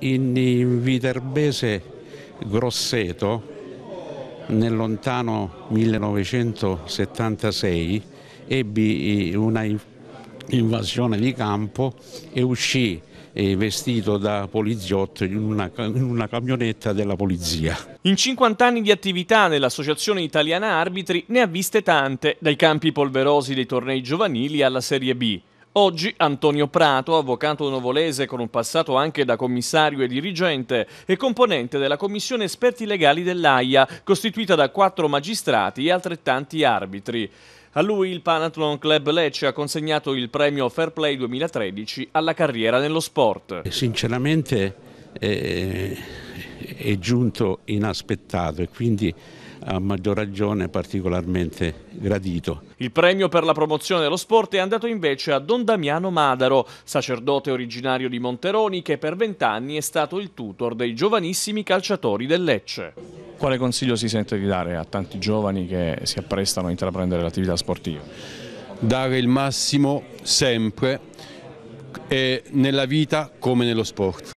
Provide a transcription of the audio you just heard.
in, in Viterbese Grosseto nel lontano 1976 ebbi eh, una invasione di campo e uscì eh, vestito da poliziotto in una, in una, camionetta della polizia. In 50 anni di attività nell'Associazione Italiana Arbitri ne ha viste tante, dai campi polverosi dei tornei giovanili alla Serie B. Oggi Antonio Prato, avvocato novolese con un passato anche da commissario e dirigente, è componente della commissione esperti legali dell'AIA, costituita da quattro magistrati e altrettanti arbitri. A lui il Panathlon Club Lecce ha consegnato il premio Fair Play 2013 alla carriera nello sport. Sinceramente eh è giunto inaspettato e quindi a maggior ragione particolarmente gradito. Il premio per la promozione dello sport è andato invece a Don Damiano Madaro, sacerdote originario di Monteroni che per vent'anni è stato il tutor dei giovanissimi calciatori del Lecce. Quale consiglio si sente di dare a tanti giovani che si apprestano a intraprendere l'attività sportiva? Dare il massimo sempre nella vita come nello sport.